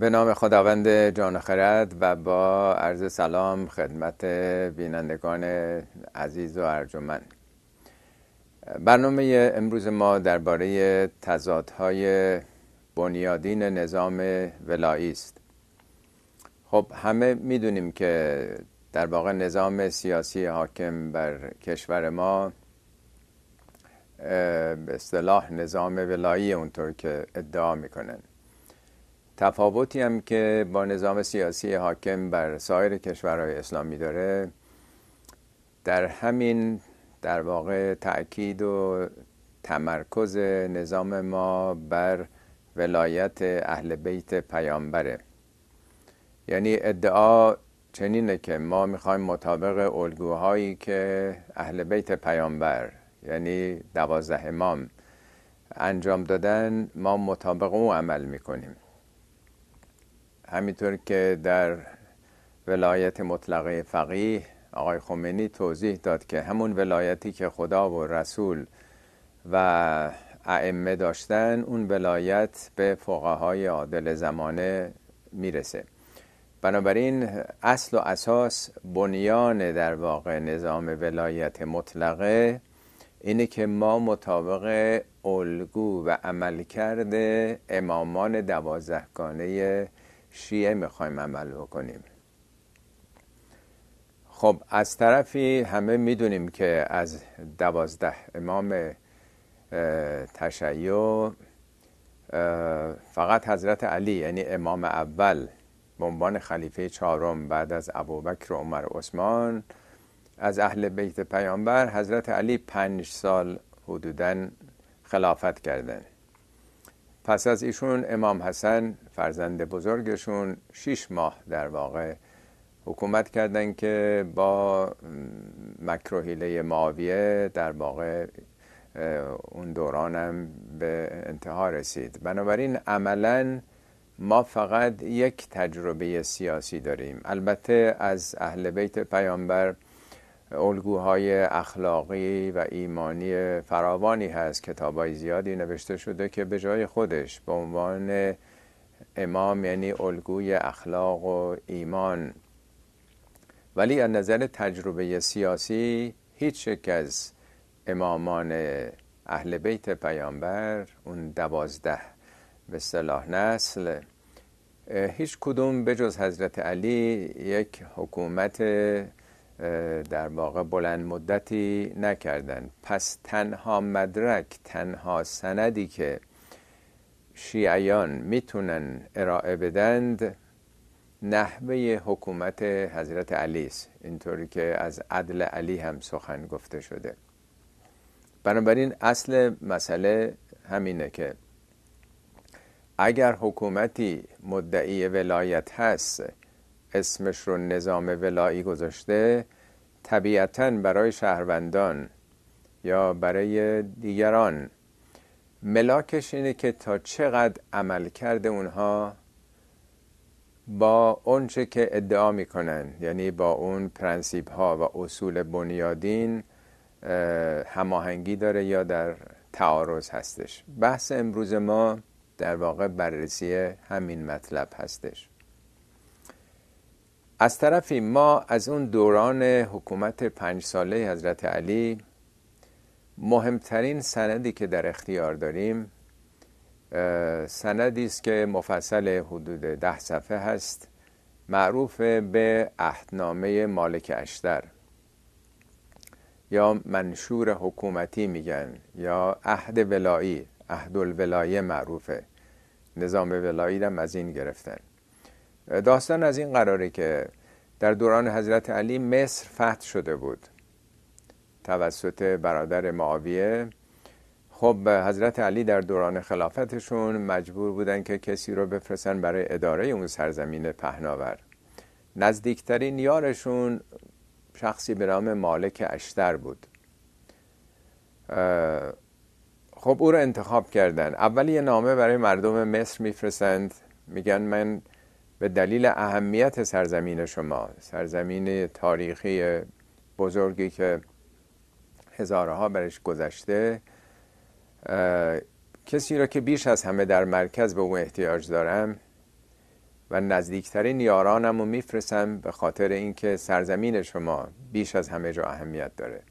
به نام خداوند جان خرد و با عرض سلام خدمت بینندگان عزیز و ارجمند برنامه امروز ما درباره تضادهای بنیادین نظام ولایی است خب همه میدونیم که در واقع نظام سیاسی حاکم بر کشور ما به اصطلاح نظام ولایی اونطور که ادعا میکنن تفاوتی هم که با نظام سیاسی حاکم بر سایر کشورهای اسلامی داره در همین در واقع تأکید و تمرکز نظام ما بر ولایت اهل بیت پیامبره یعنی ادعا چنینه که ما میخوایم مطابق الگوهایی که اهل بیت پیامبر یعنی دوازده امام انجام دادن ما مطابق او عمل میکنیم همینطور که در ولایت مطلقه فقیه آقای خمینی توضیح داد که همون ولایتی که خدا و رسول و ائمه داشتن اون ولایت به فقهای عادل زمانه میرسه بنابراین اصل و اساس بنیان در واقع نظام ولایت مطلقه اینه که ما مطابق الگو و عملکرد امامان دوازدهگانه شیعه میخوایم عمل بکنیم خب از طرفی همه میدونیم که از دوازده امام تشیع فقط حضرت علی یعنی امام اول به عنوان خلیفه چهارم بعد از ابوبکر و عمر و عثمان از اهل بیت پیامبر حضرت علی پنج سال حدودا خلافت کردند پس از ایشون امام حسن فرزند بزرگشون شیش ماه در واقع حکومت کردن که با مکروهیله معاویه در واقع اون دورانم به انتها رسید بنابراین عملا ما فقط یک تجربه سیاسی داریم البته از اهل بیت پیامبر الگوهای اخلاقی و ایمانی فراوانی هست کتابای زیادی نوشته شده که به جای خودش به عنوان امام یعنی الگوی اخلاق و ایمان ولی از نظر تجربه سیاسی هیچ یک از امامان اهل بیت پیامبر اون دوازده به صلاح نسل هیچ کدوم به جز حضرت علی یک حکومت در واقع بلند مدتی نکردن پس تنها مدرک تنها سندی که شیعیان میتونن ارائه بدند نحوه حکومت حضرت علی است اینطوری که از عدل علی هم سخن گفته شده بنابراین اصل مسئله همینه که اگر حکومتی مدعی ولایت هست اسمش رو نظام ولایی گذاشته طبیعتا برای شهروندان یا برای دیگران ملاکش اینه که تا چقدر عمل کرده اونها با اونچه که ادعا میکنن یعنی با اون پرنسیب ها و اصول بنیادین هماهنگی داره یا در تعارض هستش بحث امروز ما در واقع بررسی همین مطلب هستش از طرفی ما از اون دوران حکومت پنج ساله حضرت علی مهمترین سندی که در اختیار داریم سندی است که مفصل حدود ده صفحه هست معروف به عهدنامه مالک اشتر یا منشور حکومتی میگن یا عهد ولایی عهد الولایه معروفه نظام ولایی هم از این گرفتن داستان از این قراره که در دوران حضرت علی مصر فتح شده بود توسط برادر معاویه خب حضرت علی در دوران خلافتشون مجبور بودن که کسی رو بفرستن برای اداره اون سرزمین پهناور نزدیکترین یارشون شخصی به نام مالک اشتر بود خب او رو انتخاب کردن اولی یه نامه برای مردم مصر میفرستند میگن من به دلیل اهمیت سرزمین شما سرزمین تاریخی بزرگی که هزارها برش گذشته کسی را که بیش از همه در مرکز به او احتیاج دارم و نزدیکترین یارانم رو میفرسم به خاطر اینکه سرزمین شما بیش از همه جا اهمیت داره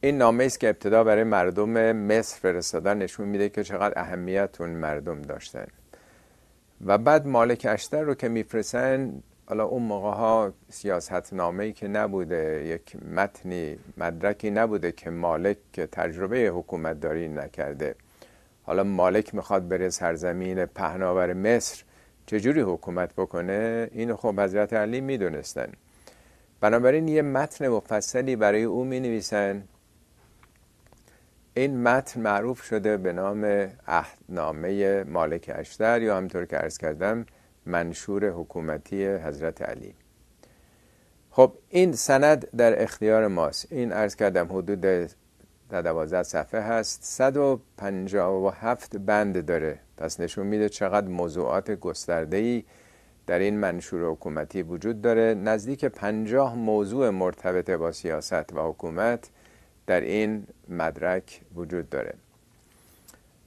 این نامه است که ابتدا برای مردم مصر فرستادن نشون میده که چقدر اهمیت اون مردم داشتن و بعد مالک اشتر رو که میفرسن حالا اون موقع ها سیاست نامه که نبوده یک متنی مدرکی نبوده که مالک تجربه حکومت داری نکرده حالا مالک میخواد بره سرزمین پهناور مصر چجوری حکومت بکنه اینو خب حضرت علی میدونستن بنابراین یه متن مفصلی برای او می نویسن این متن معروف شده به نام عهدنامه مالک اشتر یا همطور که عرض کردم منشور حکومتی حضرت علی خب این سند در اختیار ماست این عرض کردم حدود در صفحه هست 157 بند داره پس نشون میده چقدر موضوعات گسترده ای در این منشور حکومتی وجود داره نزدیک 50 موضوع مرتبط با سیاست و حکومت در این مدرک وجود داره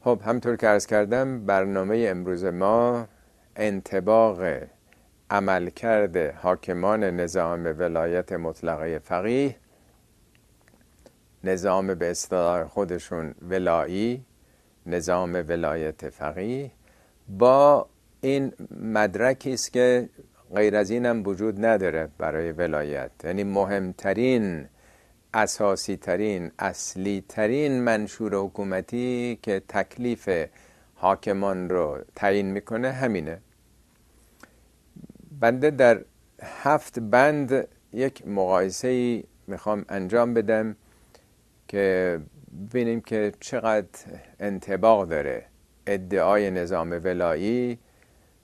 خب همطور که ارز کردم برنامه امروز ما انتباق عملکرد حاکمان نظام ولایت مطلقه فقیه نظام به اصطلاح خودشون ولایی نظام ولایت فقیه با این مدرکی است که غیر از اینم وجود نداره برای ولایت یعنی مهمترین اساسی ترین اصلی ترین منشور حکومتی که تکلیف حاکمان رو تعیین میکنه همینه بنده در هفت بند یک مقایسه ای میخوام انجام بدم که ببینیم که چقدر انتباق داره ادعای نظام ولایی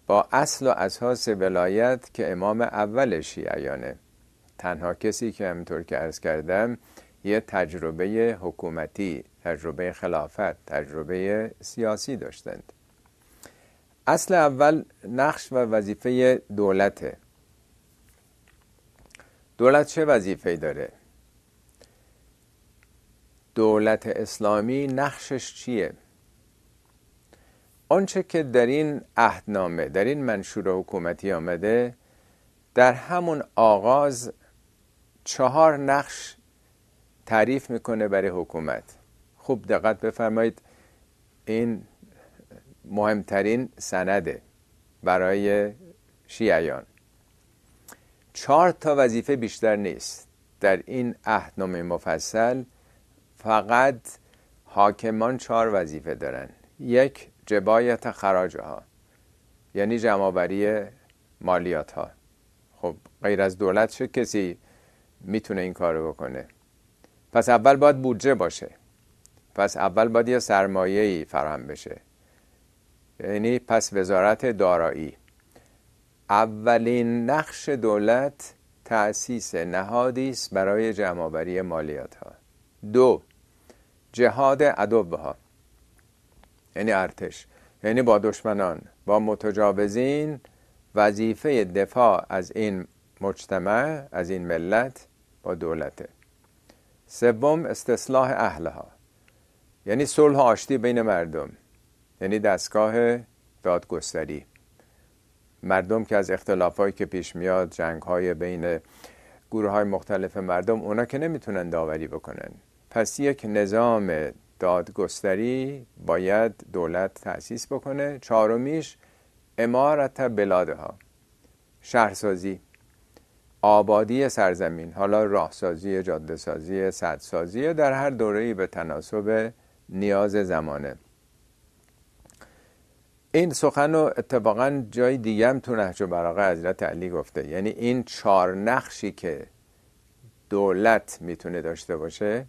با اصل و اساس ولایت که امام اول شیعیانه تنها کسی که همینطور که عرض کردم یه تجربه حکومتی تجربه خلافت تجربه سیاسی داشتند اصل اول نقش و وظیفه دولته دولت چه وظیفه داره دولت اسلامی نقشش چیه آنچه که در این عهدنامه در این منشور حکومتی آمده در همون آغاز چهار نقش تعریف میکنه برای حکومت خوب دقت بفرمایید این مهمترین سنده برای شیعیان چهار تا وظیفه بیشتر نیست در این عهدنامه مفصل فقط حاکمان چهار وظیفه دارن یک جبایت خراجه ها یعنی جمعآوری مالیات ها خب غیر از دولت چه کسی میتونه این کارو بکنه پس اول باید بودجه باشه پس اول باید یه سرمایه ای فراهم بشه یعنی پس وزارت دارایی اولین نقش دولت تأسیس نهادی است برای جمعآوری مالیات ها دو جهاد ادب ها یعنی ارتش یعنی با دشمنان با متجاوزین وظیفه دفاع از این مجتمع از این ملت با دولته سوم استصلاح اهلها یعنی صلح آشتی بین مردم یعنی دستگاه دادگستری مردم که از اختلافهایی که پیش میاد جنگ های بین گروه های مختلف مردم اونا که نمیتونن داوری بکنن پس یک نظام دادگستری باید دولت تأسیس بکنه چهارمیش امارت بلاده ها شهرسازی آبادی سرزمین حالا راهسازی جاده سازی در هر دوره‌ای به تناسب نیاز زمانه این سخن رو اتفاقا جای دیگه تو نهج و براغه حضرت علی گفته یعنی این چهار نقشی که دولت میتونه داشته باشه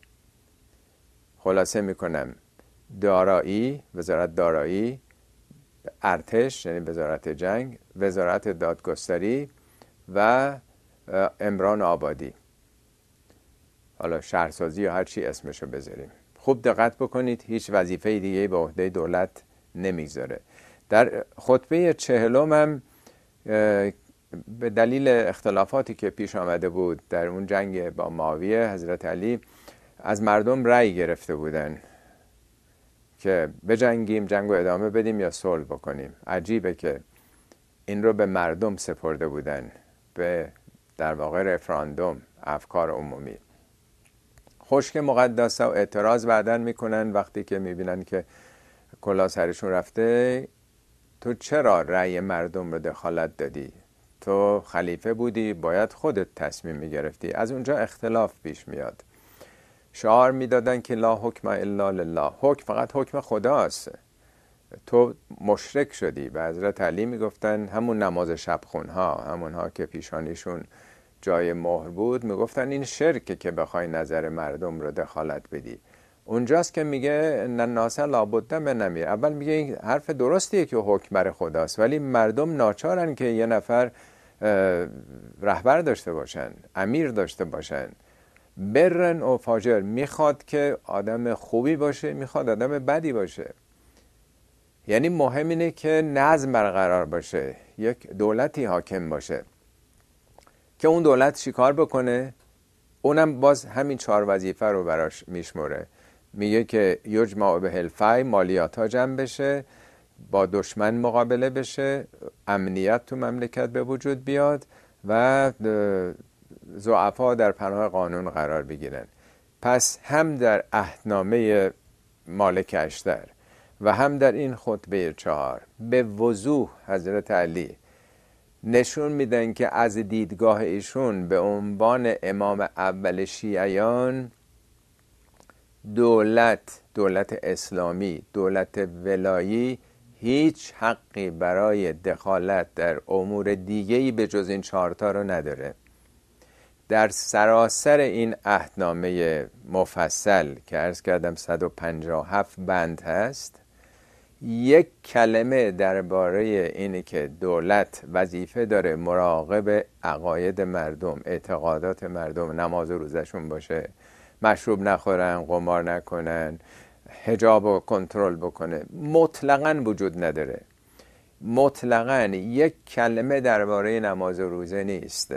خلاصه میکنم دارایی وزارت دارایی ارتش یعنی وزارت جنگ وزارت دادگستری و امران آبادی حالا شهرسازی یا هر چی اسمشو بذاریم خوب دقت بکنید هیچ وظیفه دیگه به عهده دولت نمیذاره در خطبه چهلوم هم به دلیل اختلافاتی که پیش آمده بود در اون جنگ با معاویه حضرت علی از مردم رأی گرفته بودن که بجنگیم جنگ و ادامه بدیم یا صلح بکنیم عجیبه که این رو به مردم سپرده بودن به در واقع رفراندوم افکار عمومی خشک مقدسه و اعتراض بعدا میکنن وقتی که میبینن که کلا سرشون رفته تو چرا رأی مردم رو دخالت دادی تو خلیفه بودی باید خودت تصمیم میگرفتی از اونجا اختلاف پیش میاد شعار میدادن که لا حکم الا لله حکم فقط حکم خداست تو مشرک شدی به حضرت علی میگفتن همون نماز شب ها همونها که پیشانیشون جای مهر بود میگفتن این شرکه که بخوای نظر مردم رو دخالت بدی اونجاست که میگه ناسه لابده من نمیر اول میگه این حرف درستیه که حکمر خداست ولی مردم ناچارن که یه نفر رهبر داشته باشن امیر داشته باشن برن و فاجر میخواد که آدم خوبی باشه میخواد آدم بدی باشه یعنی مهم اینه که نظم برقرار باشه یک دولتی حاکم باشه که اون دولت چیکار بکنه اونم باز همین چهار وظیفه رو براش میشموره میگه که ما به هلفای مالیات ها جمع بشه با دشمن مقابله بشه امنیت تو مملکت به وجود بیاد و زعفا در پناه قانون قرار بگیرن پس هم در اهنامه مالک اشتر و هم در این خطبه چهار به وضوح حضرت علی نشون میدن که از دیدگاه ایشون به عنوان امام اول شیعیان دولت دولت اسلامی دولت ولایی هیچ حقی برای دخالت در امور دیگهی به جز این چارتا رو نداره در سراسر این عهدنامه مفصل که ارز کردم 157 بند هست یک کلمه درباره اینه که دولت وظیفه داره مراقب عقاید مردم اعتقادات مردم نماز روزشون باشه مشروب نخورن قمار نکنن هجاب و کنترل بکنه مطلقا وجود نداره مطلقا یک کلمه درباره نماز روزه نیست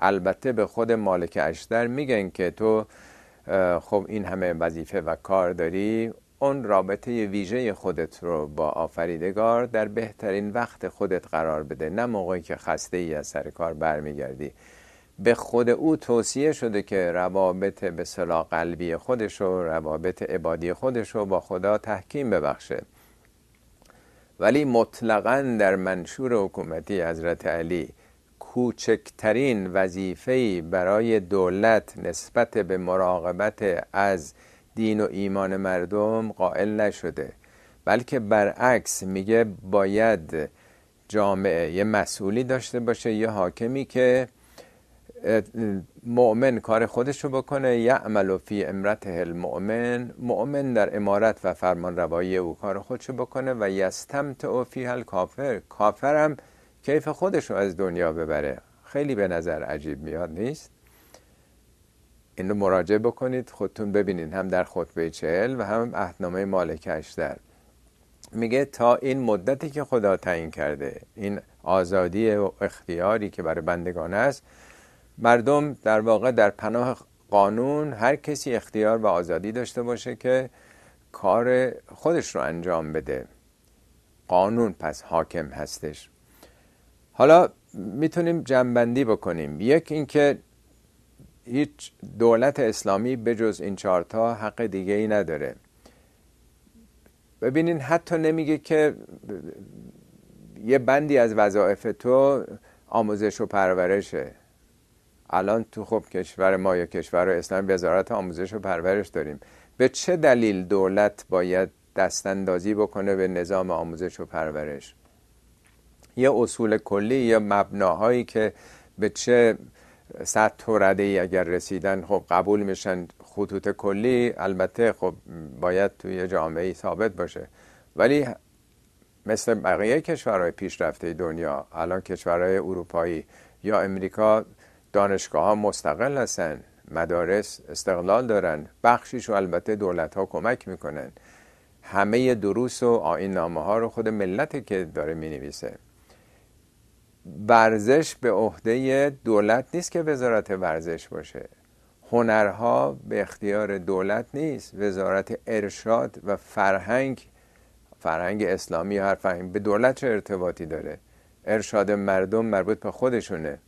البته به خود مالک اشتر میگن که تو خب این همه وظیفه و کار داری اون رابطه ویژه خودت رو با آفریدگار در بهترین وقت خودت قرار بده نه موقعی که خسته ای از سر کار برمیگردی به خود او توصیه شده که روابط به صلاح قلبی خودش و روابط عبادی خودش رو با خدا تحکیم ببخشه ولی مطلقا در منشور حکومتی حضرت علی کوچکترین وظیفه‌ای برای دولت نسبت به مراقبت از دین و ایمان مردم قائل نشده بلکه برعکس میگه باید جامعه یه مسئولی داشته باشه یه حاکمی که مؤمن کار خودش رو بکنه یعمل و فی امرت المؤمن مؤمن در امارت و فرمان روایی او کار خودش رو بکنه و یستمت و فی کافر کافرم کیف خودش رو از دنیا ببره خیلی به نظر عجیب میاد نیست این رو مراجعه بکنید خودتون ببینید هم در خطبه چهل و هم اهدنامه مالک اشتر میگه تا این مدتی که خدا تعیین کرده این آزادی و اختیاری که برای بندگان است مردم در واقع در پناه قانون هر کسی اختیار و آزادی داشته باشه که کار خودش رو انجام بده قانون پس حاکم هستش حالا میتونیم جنبندی بکنیم یک اینکه هیچ دولت اسلامی به جز این چارتا حق دیگه ای نداره ببینین حتی نمیگه که یه بندی از وظایف تو آموزش و پرورشه الان تو خب کشور ما یا کشور اسلام وزارت آموزش و پرورش داریم به چه دلیل دولت باید دستندازی بکنه به نظام آموزش و پرورش یه اصول کلی یا مبناهایی که به چه صد تو رده ای اگر رسیدن خب قبول میشن خطوط کلی البته خب باید توی جامعه ای ثابت باشه ولی مثل بقیه کشورهای پیشرفته دنیا الان کشورهای اروپایی یا امریکا دانشگاه ها مستقل هستن مدارس استقلال دارن بخشیش البته دولت ها کمک میکنن همه دروس و آین نامه ها رو خود ملت که داره مینویسه ورزش به عهده دولت نیست که وزارت ورزش باشه هنرها به اختیار دولت نیست وزارت ارشاد و فرهنگ فرهنگ اسلامی هر فرهنگ به دولت چه ارتباطی داره ارشاد مردم مربوط به خودشونه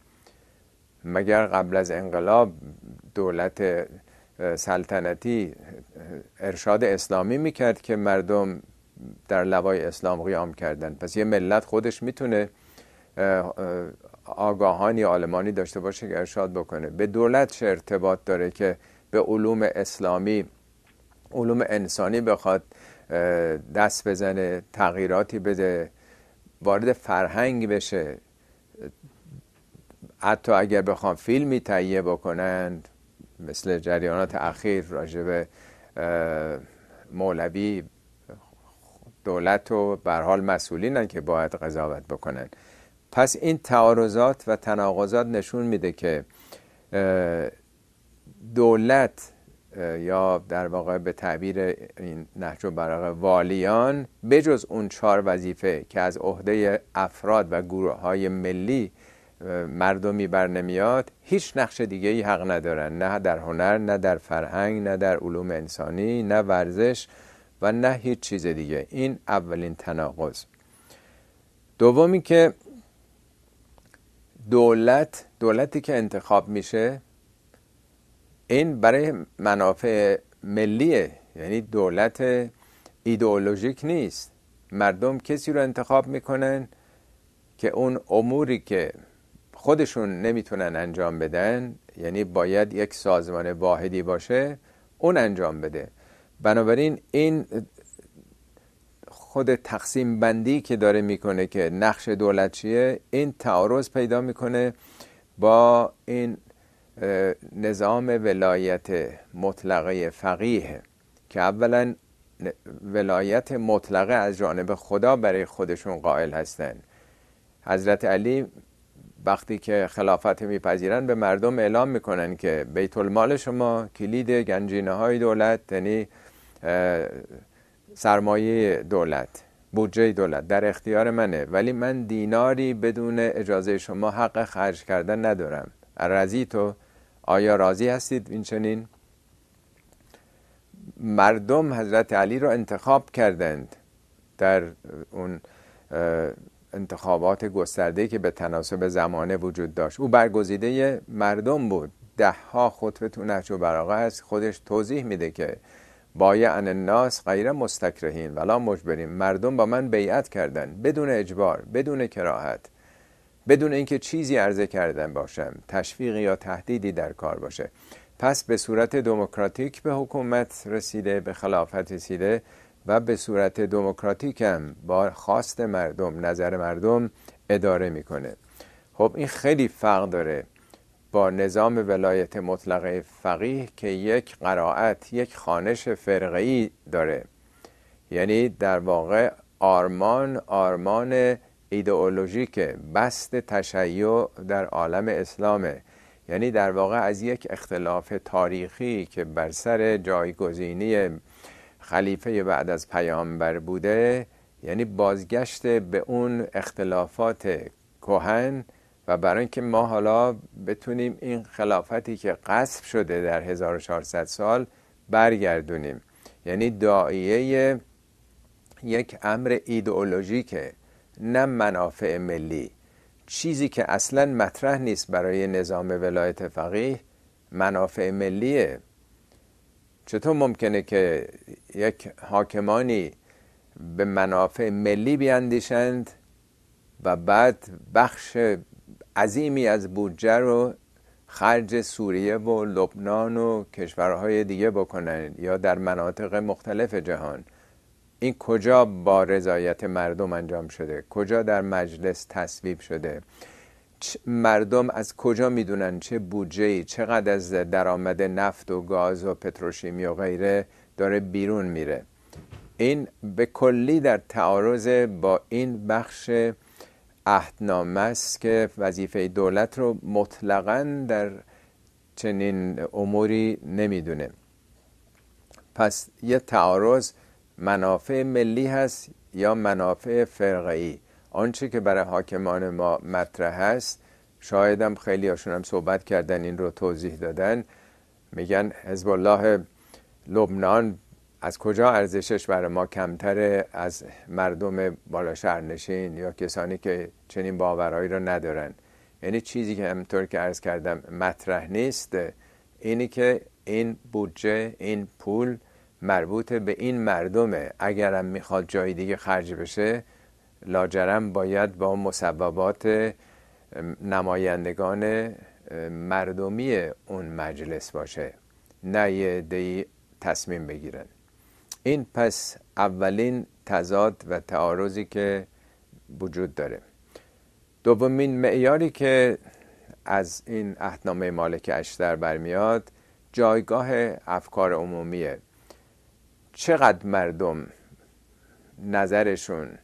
مگر قبل از انقلاب دولت سلطنتی ارشاد اسلامی میکرد که مردم در لوای اسلام قیام کردن پس یه ملت خودش میتونه آگاهانی آلمانی داشته باشه که ارشاد بکنه به دولت چه ارتباط داره که به علوم اسلامی علوم انسانی بخواد دست بزنه تغییراتی بده وارد فرهنگ بشه حتی اگر بخوام فیلمی تهیه بکنند مثل جریانات اخیر راجب مولوی دولت و حال مسئولینن که باید قضاوت بکنن پس این تعارضات و تناقضات نشون میده که دولت یا در واقع به تعبیر این نهج و براغه والیان بجز اون چهار وظیفه که از عهده افراد و گروه های ملی مردمی برنمیاد هیچ نقش دیگه ای حق ندارن نه در هنر نه در فرهنگ نه در علوم انسانی نه ورزش و نه هیچ چیز دیگه این اولین تناقض دومی که دولت دولتی که انتخاب میشه این برای منافع ملیه یعنی دولت ایدئولوژیک نیست مردم کسی رو انتخاب میکنن که اون اموری که خودشون نمیتونن انجام بدن یعنی باید یک سازمان واحدی باشه اون انجام بده بنابراین این خود تقسیم بندی که داره میکنه که نقش دولت چیه این تعارض پیدا میکنه با این نظام ولایت مطلقه فقیه که اولا ولایت مطلقه از جانب خدا برای خودشون قائل هستن حضرت علی وقتی که خلافت میپذیرن به مردم اعلام میکنن که بیت المال شما کلید گنجینه های دولت یعنی سرمایه دولت بودجه دولت در اختیار منه ولی من دیناری بدون اجازه شما حق خرج کردن ندارم رضی تو آیا راضی هستید این چنین مردم حضرت علی رو انتخاب کردند در اون انتخابات گسترده که به تناسب زمانه وجود داشت او برگزیده مردم بود دهها خطبه تو نهج و هست خودش توضیح میده که بایع الناس غیر مستکرهین ولا مجبرین مردم با من بیعت کردن بدون اجبار بدون کراهت بدون اینکه چیزی عرضه کردن باشم تشویقی یا تهدیدی در کار باشه پس به صورت دموکراتیک به حکومت رسیده به خلافت رسیده و به صورت دموکراتیک هم با خواست مردم نظر مردم اداره میکنه خب این خیلی فرق داره با نظام ولایت مطلقه فقیه که یک قرائت یک خانش ای داره یعنی در واقع آرمان آرمان ایدئولوژیک بست تشیع در عالم اسلامه یعنی در واقع از یک اختلاف تاریخی که بر سر جایگزینی خلیفه بعد از پیامبر بوده یعنی بازگشت به اون اختلافات کهن و برای اینکه ما حالا بتونیم این خلافتی که قصب شده در 1400 سال برگردونیم یعنی دائیه یک امر ایدئولوژیکه نه منافع ملی چیزی که اصلا مطرح نیست برای نظام ولایت فقیه منافع ملیه چطور ممکنه که یک حاکمانی به منافع ملی بیندیشند و بعد بخش عظیمی از بودجه رو خرج سوریه و لبنان و کشورهای دیگه بکنن یا در مناطق مختلف جهان این کجا با رضایت مردم انجام شده کجا در مجلس تصویب شده مردم از کجا میدونن چه بودجه چقدر از درآمد نفت و گاز و پتروشیمی و غیره داره بیرون میره این به کلی در تعارض با این بخش عهدنامه است که وظیفه دولت رو مطلقا در چنین اموری نمیدونه پس یه تعارض منافع ملی هست یا منافع فرقه ای آنچه که برای حاکمان ما مطرح هست شایدم خیلی هاشون هم صحبت کردن این رو توضیح دادن میگن حزب الله لبنان از کجا ارزشش برای ما کمتره از مردم بالا نشین یا کسانی که چنین باورهایی را ندارن یعنی چیزی که همطور که عرض کردم مطرح نیست اینی که این بودجه این پول مربوط به این مردمه اگرم میخواد جای دیگه خرج بشه لاجرم باید با مصوبات نمایندگان مردمی اون مجلس باشه نه یه دی تصمیم بگیرن این پس اولین تضاد و تعارضی که وجود داره دومین معیاری که از این اهدنامه مالک اشتر برمیاد جایگاه افکار عمومیه چقدر مردم نظرشون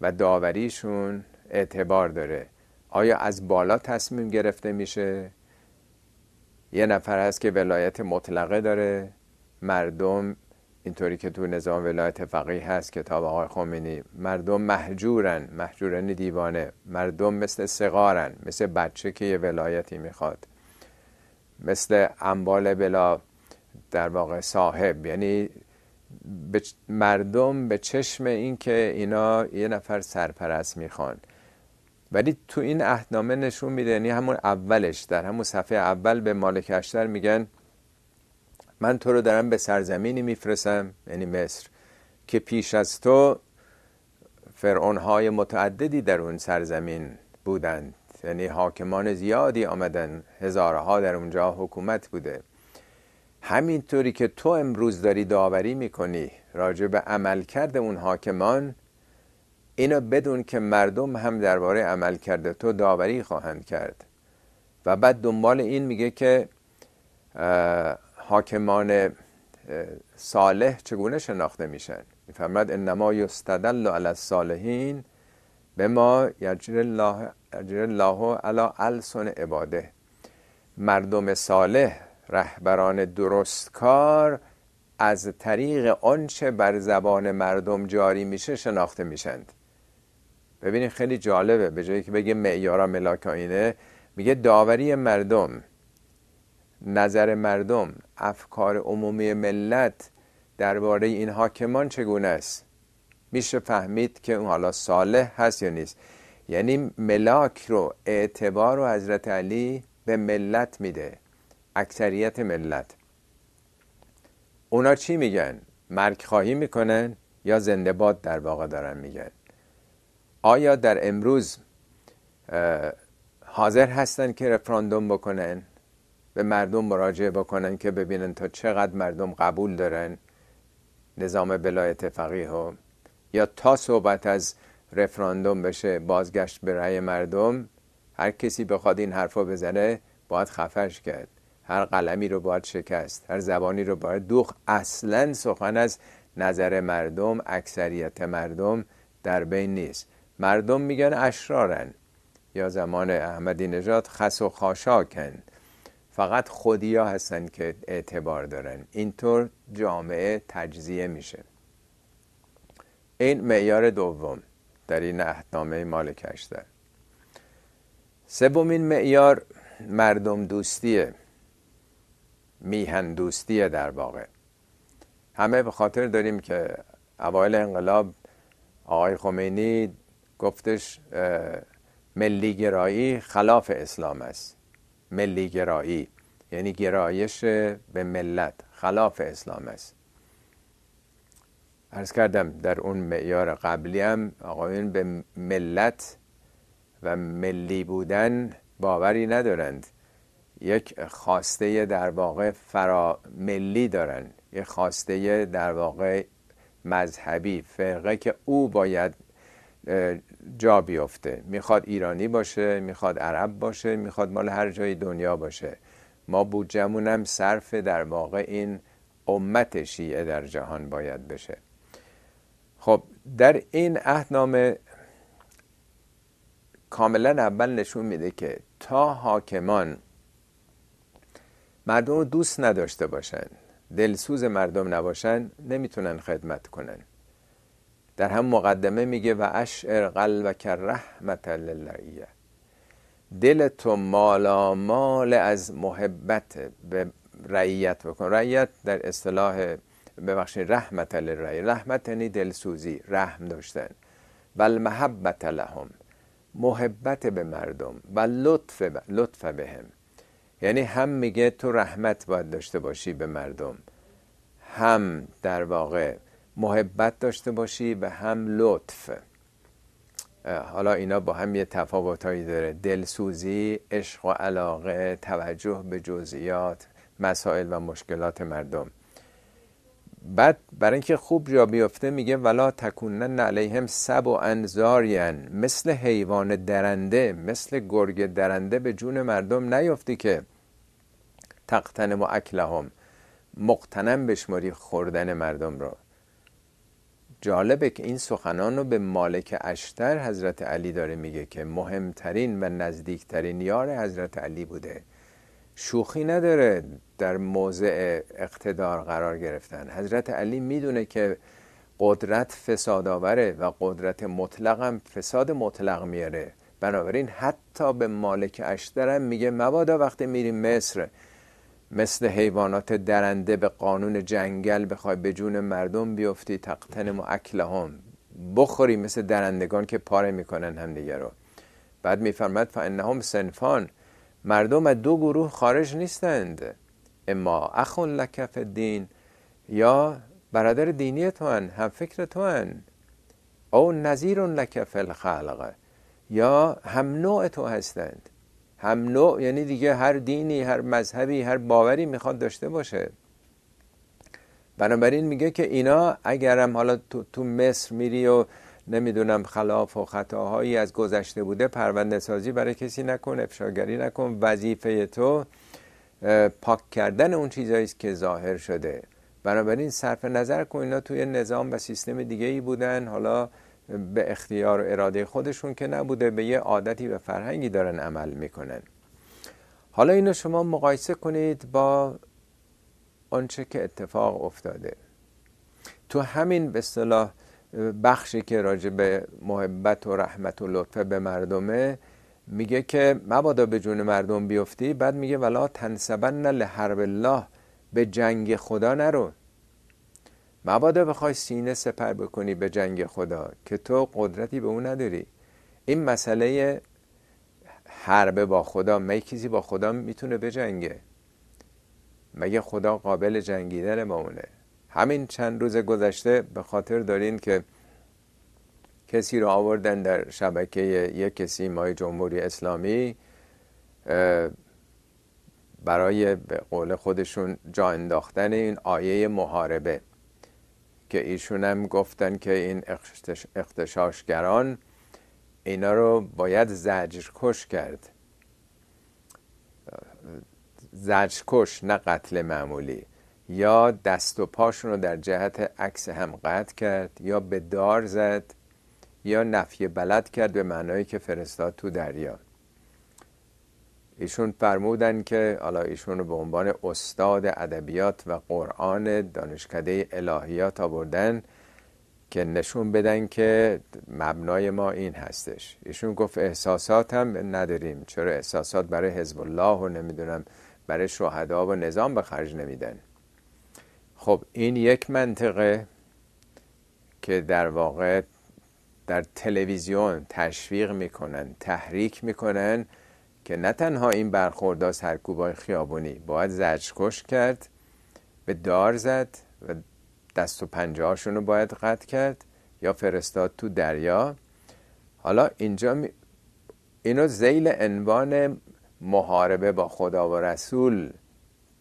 و داوریشون اعتبار داره آیا از بالا تصمیم گرفته میشه یه نفر هست که ولایت مطلقه داره مردم اینطوری که تو نظام ولایت فقیه هست کتاب آقای خمینی مردم محجورن محجورن دیوانه مردم مثل سقارن مثل بچه که یه ولایتی میخواد مثل انبال بلا در واقع صاحب یعنی مردم به چشم این که اینا یه نفر سرپرست میخوان ولی تو این عهدنامه نشون میده یعنی همون اولش در همون صفحه اول به مالک اشتر میگن من تو رو دارم به سرزمینی میفرستم یعنی مصر که پیش از تو فرعون های متعددی در اون سرزمین بودند یعنی حاکمان زیادی آمدن هزارها در اونجا حکومت بوده همینطوری که تو امروز داری داوری میکنی راجع به عمل عملکرد اون حاکمان اینو بدون که مردم هم درباره عملکرد تو داوری خواهند کرد و بعد دنبال این میگه که حاکمان صالح چگونه شناخته میشن میفرماد انما یستدل علی الصالحین به ما یجر الله, الله علی السن عباده مردم صالح رهبران درستکار از طریق آنچه بر زبان مردم جاری میشه شناخته میشند ببینید خیلی جالبه به جایی که بگه معیارا ملاک میگه داوری مردم نظر مردم افکار عمومی ملت درباره این حاکمان چگونه است میشه فهمید که اون حالا صالح هست یا نیست یعنی ملاک رو اعتبار و حضرت علی به ملت میده اکثریت ملت اونا چی میگن؟ مرگ خواهی میکنن یا زنده باد در واقع دارن میگن آیا در امروز حاضر هستن که رفراندوم بکنن به مردم مراجعه بکنن که ببینن تا چقدر مردم قبول دارن نظام بلایت فقیه ها یا تا صحبت از رفراندوم بشه بازگشت به رأی مردم هر کسی بخواد این حرفو بزنه باید خفش کرد هر قلمی رو باید شکست هر زبانی رو باید دوخ اصلا سخن از نظر مردم اکثریت مردم در بین نیست مردم میگن اشرارن یا زمان احمدی نژاد خس و خاشاکن فقط خودیا هستن که اعتبار دارن اینطور جامعه تجزیه میشه این معیار دوم در این اهنامه مالک اشتر سومین معیار مردم دوستیه میهن دوستیه در واقع همه به خاطر داریم که اوایل انقلاب آقای خمینی گفتش ملیگرایی خلاف اسلام است ملی گرایی یعنی گرایش به ملت خلاف اسلام است ارز کردم در اون معیار قبلی هم آقایون به ملت و ملی بودن باوری ندارند یک خواسته در واقع فرا ملی دارند یک خواسته در واقع مذهبی فرقه که او باید جا بیفته میخواد ایرانی باشه میخواد عرب باشه میخواد مال هر جای دنیا باشه ما بودجمون هم صرف در واقع این امت شیعه در جهان باید بشه خب در این اهنامه کاملا اول نشون میده که تا حاکمان مردم رو دوست نداشته باشن دلسوز مردم نباشن نمیتونن خدمت کنن در هم مقدمه میگه و اشعر قلبک رحمت للعیه دل تو مالا مال از محبت به رعیت بکن رعیت در اصطلاح ببخشید رحمت للرعی رحمت یعنی دلسوزی رحم داشتن و المحبت لهم محبت به مردم و لطف, ب... لطف بهم یعنی هم میگه تو رحمت باید داشته باشی به مردم هم در واقع محبت داشته باشی و هم لطف حالا اینا با هم یه تفاوت داره دلسوزی، عشق و علاقه، توجه به جزئیات، مسائل و مشکلات مردم بعد برای اینکه خوب جا بیفته میگه ولا تکونن علیهم سب و انزارین مثل حیوان درنده مثل گرگ درنده به جون مردم نیفتی که تقتن و اکلهم مقتنم بشماری خوردن مردم رو جالبه که این سخنان رو به مالک اشتر حضرت علی داره میگه که مهمترین و نزدیکترین یار حضرت علی بوده شوخی نداره در موضع اقتدار قرار گرفتن حضرت علی میدونه که قدرت فساد آوره و قدرت مطلق هم فساد مطلق میاره بنابراین حتی به مالک اشتر هم میگه مبادا وقتی میریم مصر مثل حیوانات درنده به قانون جنگل بخوای به جون مردم بیفتی تقتنم و هم بخوری مثل درندگان که پاره میکنن دیگه رو بعد میفرمد هم سنفان مردم از دو گروه خارج نیستند اما اخون لکف دین یا برادر دینی تو هم فکر تو هن او نظیر لکف الخلق یا هم نوع تو هستند هم نوع یعنی دیگه هر دینی هر مذهبی هر باوری میخواد داشته باشه بنابراین میگه که اینا اگرم حالا تو, تو مصر میری و نمیدونم خلاف و خطاهایی از گذشته بوده پرونده سازی برای کسی نکن افشاگری نکن وظیفه تو پاک کردن اون چیزایی است که ظاهر شده بنابراین صرف نظر کن اینا توی نظام و سیستم دیگه ای بودن حالا به اختیار و اراده خودشون که نبوده به یه عادتی و فرهنگی دارن عمل میکنن حالا اینو شما مقایسه کنید با آنچه که اتفاق افتاده تو همین به صلاح بخشی که راجع به محبت و رحمت و لطفه به مردمه میگه که مبادا به جون مردم بیفتی بعد میگه ولا تنسبن لحرب الله به جنگ خدا نرو مبادا بخوای سینه سپر بکنی به جنگ خدا که تو قدرتی به اون نداری این مسئله حربه با خدا می کسی با خدا میتونه بجنگه مگه خدا قابل جنگیدن با اونه همین چند روز گذشته به خاطر دارین که کسی رو آوردن در شبکه یک کسی مای جمهوری اسلامی برای به قول خودشون جا انداختن این آیه محاربه که ایشون هم گفتن که این اختشاشگران اینا رو باید کش کرد کش نه قتل معمولی یا دست و پاشون رو در جهت عکس هم قطع کرد یا به دار زد یا نفی بلد کرد به معنایی که فرستاد تو دریا ایشون فرمودن که حالا ایشون رو به عنوان استاد ادبیات و قرآن دانشکده الهیات آوردن که نشون بدن که مبنای ما این هستش ایشون گفت احساسات هم نداریم چرا احساسات برای حزب الله و نمیدونم برای شهدا و نظام به خرج نمیدن خب این یک منطقه که در واقع در تلویزیون تشویق میکنن تحریک میکنن که نه تنها این برخوردها از خیابونی باید کش کرد به دار زد و دست و پنجه رو باید قطع کرد یا فرستاد تو دریا حالا اینجا اینو زیل عنوان محاربه با خدا و رسول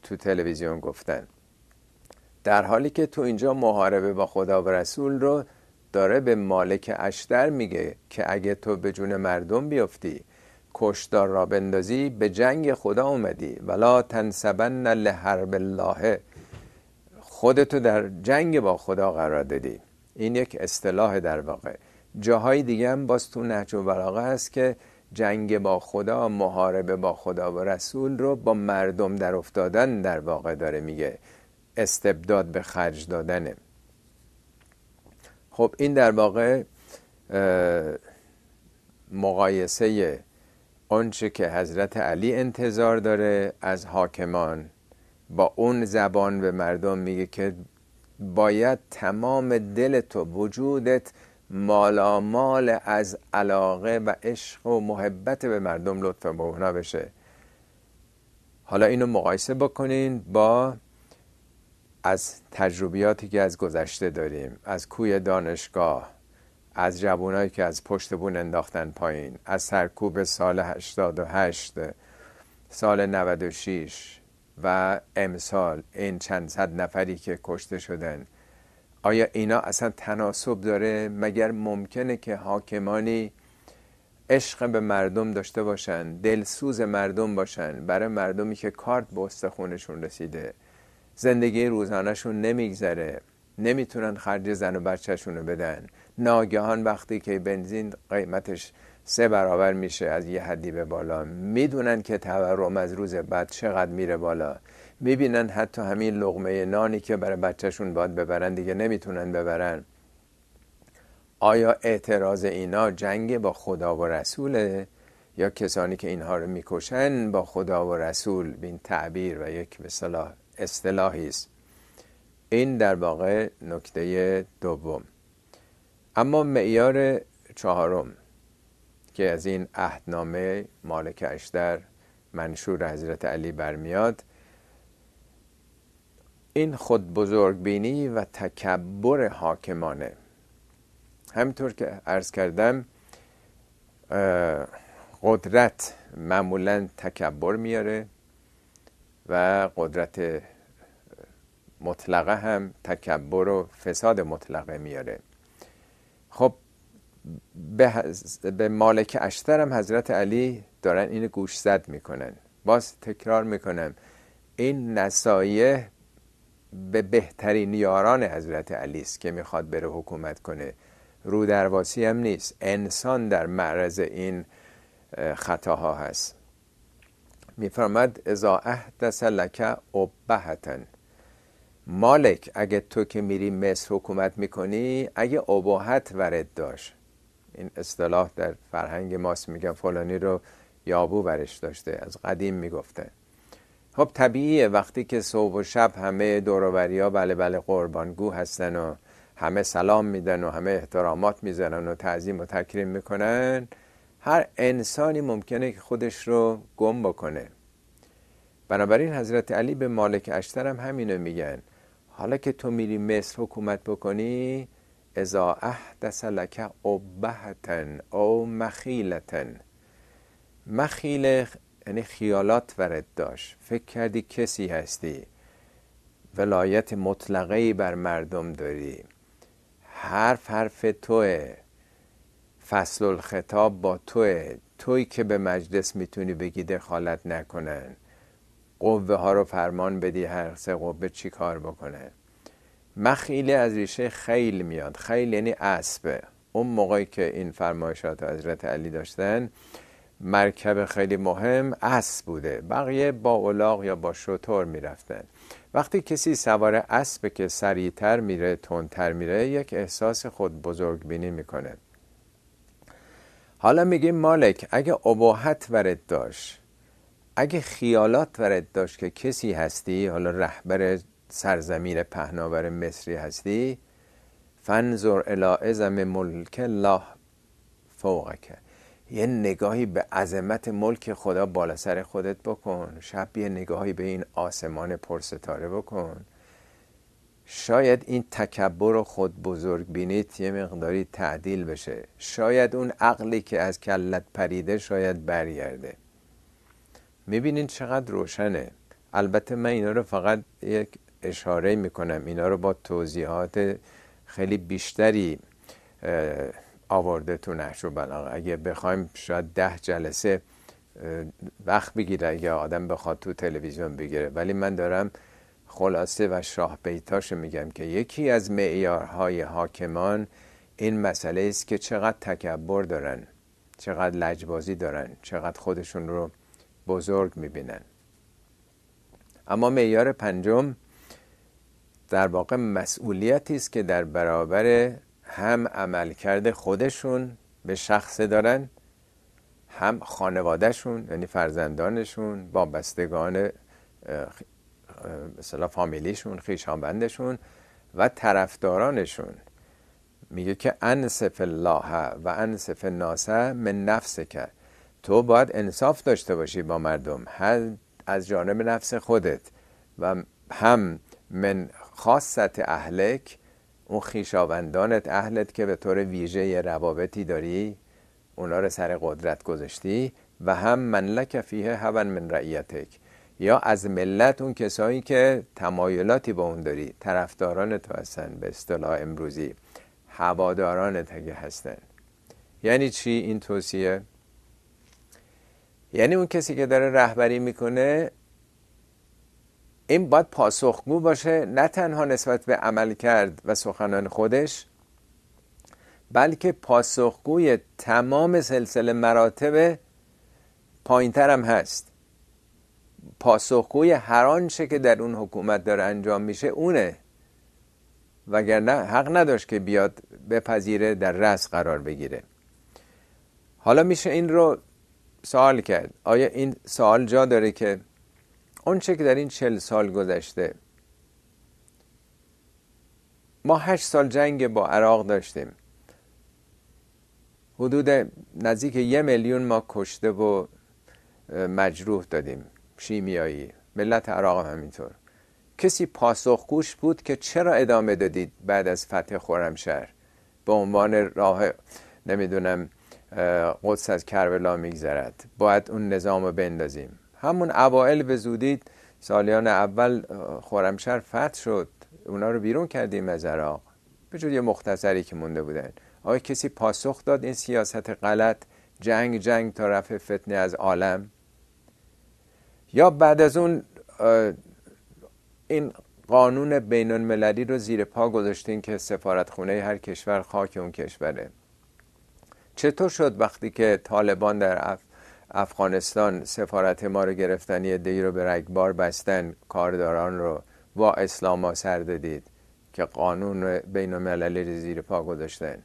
تو تلویزیون گفتن در حالی که تو اینجا محاربه با خدا و رسول رو داره به مالک اشتر میگه که اگه تو به جون مردم بیفتی کشدار را بندازی به جنگ خدا اومدی ولا تنسبن لحرب الله خودتو در جنگ با خدا قرار دادی این یک اصطلاح در واقع جاهای دیگه هم باز تو نهج و بلاغه هست که جنگ با خدا محاربه با خدا و رسول رو با مردم در افتادن در واقع داره میگه استبداد به خرج دادنه خب این در واقع مقایسه آنچه که حضرت علی انتظار داره از حاکمان با اون زبان به مردم میگه که باید تمام دل تو وجودت مالامال از علاقه و عشق و محبت به مردم لطف به بشه حالا اینو مقایسه بکنین با از تجربیاتی که از گذشته داریم از کوی دانشگاه از جوانایی که از پشت بون انداختن پایین از سرکوب سال 88 سال 96 و امسال این چند صد نفری که کشته شدن آیا اینا اصلا تناسب داره مگر ممکنه که حاکمانی عشق به مردم داشته باشن دلسوز مردم باشن برای مردمی که کارت به استخونشون رسیده زندگی روزانهشون نمیگذره نمیتونن خرج زن و بچهشون رو بدن ناگهان وقتی که بنزین قیمتش سه برابر میشه از یه حدی به بالا میدونن که تورم از روز بعد چقدر میره بالا میبینن حتی همین لغمه نانی که برای بچهشون باید ببرن دیگه نمیتونن ببرن آیا اعتراض اینا جنگ با خدا و رسوله یا کسانی که اینها رو میکشن با خدا و رسول بین تعبیر و یک مثلا اصطلاحی است این در واقع نکته دوم اما معیار چهارم که از این عهدنامه مالک اشتر منشور حضرت علی برمیاد این خود بزرگبینی و تکبر حاکمانه همینطور که عرض کردم قدرت معمولا تکبر میاره و قدرت مطلقه هم تکبر و فساد مطلقه میاره خب به, به مالک اشتر حضرت علی دارن این گوش زد میکنن باز تکرار میکنم این نصایح به بهترین یاران حضرت علی است که میخواد بره حکومت کنه رو درواسی هم نیست انسان در معرض این خطاها هست میفرماد ازا احدث لک بهتن مالک اگه تو که میری مصر حکومت میکنی اگه اباحت ورد داشت این اصطلاح در فرهنگ ماست میگن فلانی رو یابو ورش داشته از قدیم میگفته خب طبیعیه وقتی که صبح و شب همه دوروبری ها بله بله قربانگو هستن و همه سلام میدن و همه احترامات میزنن و تعظیم و تکریم میکنن هر انسانی ممکنه که خودش رو گم بکنه بنابراین حضرت علی به مالک اشترم همینو میگن حالا که تو میری مصر حکومت بکنی ازا احدث لک عبهتن او مخیلتن مخیل یعنی خیالات ورد داشت فکر کردی کسی هستی ولایت مطلقه بر مردم داری حرف حرف توه فصل الخطاب با توه توی که به مجلس میتونی بگی دخالت نکنن قوه ها رو فرمان بدی هر سه قوه چی کار بکنه مخیل از ریشه خیل میاد خیل یعنی اسبه اون موقعی که این فرمایشات حضرت علی داشتن مرکب خیلی مهم اسب بوده بقیه با اولاغ یا با شطور میرفتن وقتی کسی سوار اسب که سریعتر میره تندتر میره یک احساس خود بزرگ بینی میکنه حالا میگیم مالک اگه ابهت ورد داشت اگه خیالات ورد داشت که کسی هستی حالا رهبر سرزمین پهناور مصری هستی فنظر الی ازم ملک الله کرد یه نگاهی به عظمت ملک خدا بالا سر خودت بکن شب یه نگاهی به این آسمان پرستاره بکن شاید این تکبر و خود بزرگ بینیت یه مقداری تعدیل بشه شاید اون عقلی که از کلت پریده شاید برگرده میبینین چقدر روشنه البته من اینا رو فقط یک اشاره میکنم اینا رو با توضیحات خیلی بیشتری آورده تو نهج بلاغ اگه بخوایم شاید ده جلسه وقت بگیره یا آدم بخواد تو تلویزیون بگیره ولی من دارم خلاصه و شاه بیتاش میگم که یکی از معیارهای حاکمان این مسئله است که چقدر تکبر دارن چقدر لجبازی دارن چقدر خودشون رو بزرگ میبینن اما معیار پنجم در واقع مسئولیتی است که در برابر هم عملکرد خودشون به شخص دارن هم خانوادهشون یعنی فرزندانشون بستگان مثلا فامیلیشون خیشانبندشون و طرفدارانشون میگه که انصف الله و انصف ناسه من نفس کرد تو باید انصاف داشته باشی با مردم هم از جانب نفس خودت و هم من خاصت اهلک اون خیشاوندانت اهلت که به طور ویژه روابطی داری اونا رو سر قدرت گذاشتی و هم من لک فیه هون من رعیتک یا از ملت اون کسایی که تمایلاتی با اون داری طرفداران تو هستن به اصطلاح امروزی هواداران اگه هستن یعنی چی این توصیه یعنی اون کسی که داره رهبری میکنه این باید پاسخگو باشه نه تنها نسبت به عمل کرد و سخنان خودش بلکه پاسخگوی تمام سلسله مراتب پایینتر هم هست پاسخگوی هر آنچه که در اون حکومت داره انجام میشه اونه وگرنه حق نداشت که بیاد بپذیره در رأس قرار بگیره حالا میشه این رو سوال کرد آیا این سوال جا داره که چه که در این چل سال گذشته ما هشت سال جنگ با عراق داشتیم حدود نزدیک یه میلیون ما کشته و مجروح دادیم شیمیایی ملت عراق هم همینطور کسی پاسخ گوش بود که چرا ادامه دادید بعد از فتح خورمشهر به عنوان راه نمیدونم قدس از کربلا میگذرد باید اون نظام رو بندازیم همون اوائل به زودی سالیان اول خورمشهر فتح شد اونا رو بیرون کردیم از عراق به جود یه مختصری که مونده بودن آیا کسی پاسخ داد این سیاست غلط جنگ جنگ تا رفع فتنه از عالم یا بعد از اون این قانون بین رو زیر پا گذاشتین که سفارتخونه هر کشور خاک اون کشوره چطور شد وقتی که طالبان در افغانستان سفارت ما رو گرفتن یه دی رو به رگبار بستن کارداران رو با اسلاما سر دادید که قانون بین المللی زیر پا گذاشتن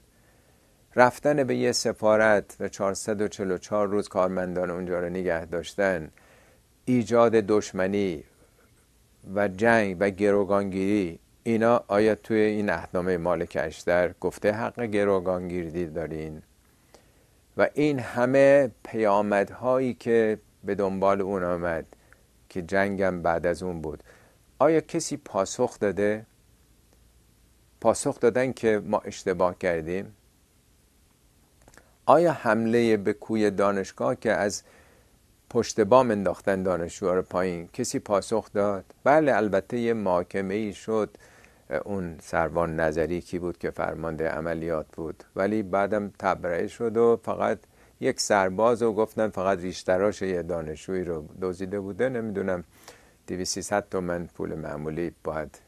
رفتن به یه سفارت و 444 روز کارمندان اونجا رو نگه داشتن ایجاد دشمنی و جنگ و گروگانگیری اینا آیا توی این اهنامه مالک اشتر گفته حق گروگانگیری دارین؟ و این همه پیامدهایی که به دنبال اون آمد که جنگم بعد از اون بود آیا کسی پاسخ داده؟ پاسخ دادن که ما اشتباه کردیم؟ آیا حمله به کوی دانشگاه که از پشت بام انداختن دانشجوها رو پایین کسی پاسخ داد؟ بله البته یه محاکمه ای شد اون سروان نظری کی بود که فرمانده عملیات بود ولی بعدم تبرئه شد و فقط یک سرباز و گفتن فقط ریشتراش یه دانشوی رو دزدیده بوده نمیدونم ست تومن پول معمولی باید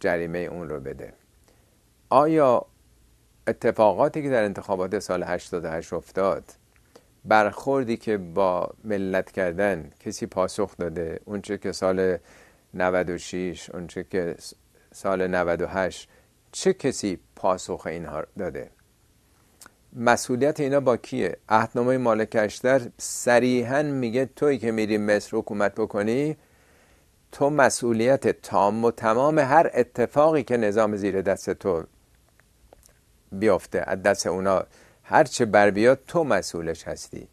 جریمه اون رو بده آیا اتفاقاتی که در انتخابات سال 88 افتاد برخوردی که با ملت کردن کسی پاسخ داده اونچه که سال 96 اونچه که سال 98 چه کسی پاسخ اینها داده مسئولیت اینا با کیه عهدنامه مالک اشتر صریحا میگه توی که میری مصر حکومت بکنی تو مسئولیت تام و تمام هر اتفاقی که نظام زیر دست تو بیفته از دست اونا هر چه بر بیاد تو مسئولش هستی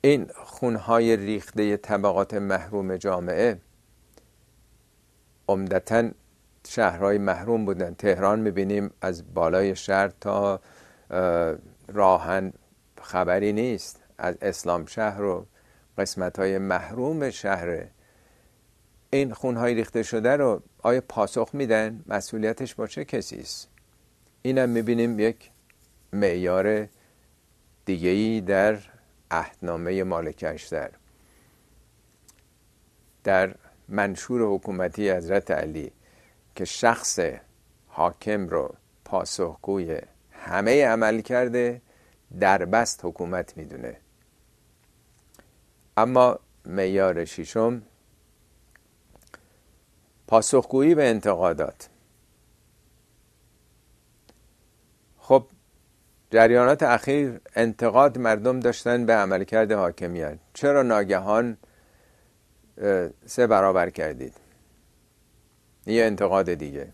این خونهای ریخته طبقات محروم جامعه عمدتا شهرهای محروم بودن تهران میبینیم از بالای شهر تا راهن خبری نیست از اسلام شهر و قسمت های محروم شهر این خون های ریخته شده رو آیا پاسخ میدن مسئولیتش با چه کسی است اینم میبینیم یک معیار دیگه ای در عهدنامه مالک اشتر در منشور حکومتی حضرت علی که شخص حاکم رو پاسخگوی همه عمل کرده در بست حکومت میدونه اما میار شیشم پاسخگویی به انتقادات خب جریانات اخیر انتقاد مردم داشتن به عملکرد حاکمیت چرا ناگهان سه برابر کردید یه انتقاد دیگه